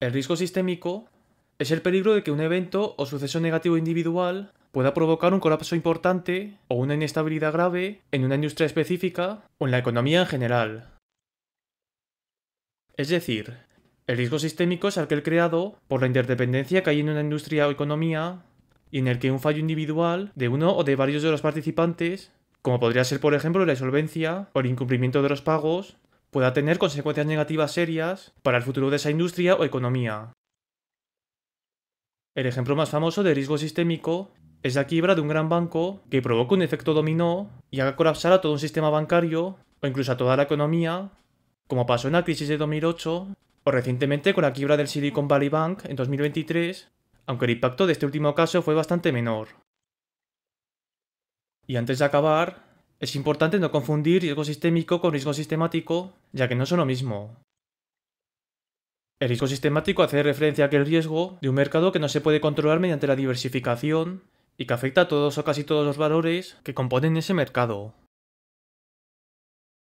El riesgo sistémico es el peligro de que un evento o suceso negativo individual pueda provocar un colapso importante o una inestabilidad grave en una industria específica o en la economía en general. Es decir, el riesgo sistémico es aquel creado por la interdependencia que hay en una industria o economía y en el que un fallo individual de uno o de varios de los participantes, como podría ser por ejemplo la insolvencia o el incumplimiento de los pagos, pueda tener consecuencias negativas serias para el futuro de esa industria o economía. El ejemplo más famoso de riesgo sistémico es la quiebra de un gran banco que provoca un efecto dominó y haga colapsar a todo un sistema bancario o incluso a toda la economía, como pasó en la crisis de 2008 o recientemente con la quiebra del Silicon Valley Bank en 2023, aunque el impacto de este último caso fue bastante menor. Y antes de acabar, es importante no confundir riesgo sistémico con riesgo sistemático, ya que no son lo mismo. El riesgo sistemático hace referencia a aquel riesgo de un mercado que no se puede controlar mediante la diversificación y que afecta a todos o casi todos los valores que componen ese mercado.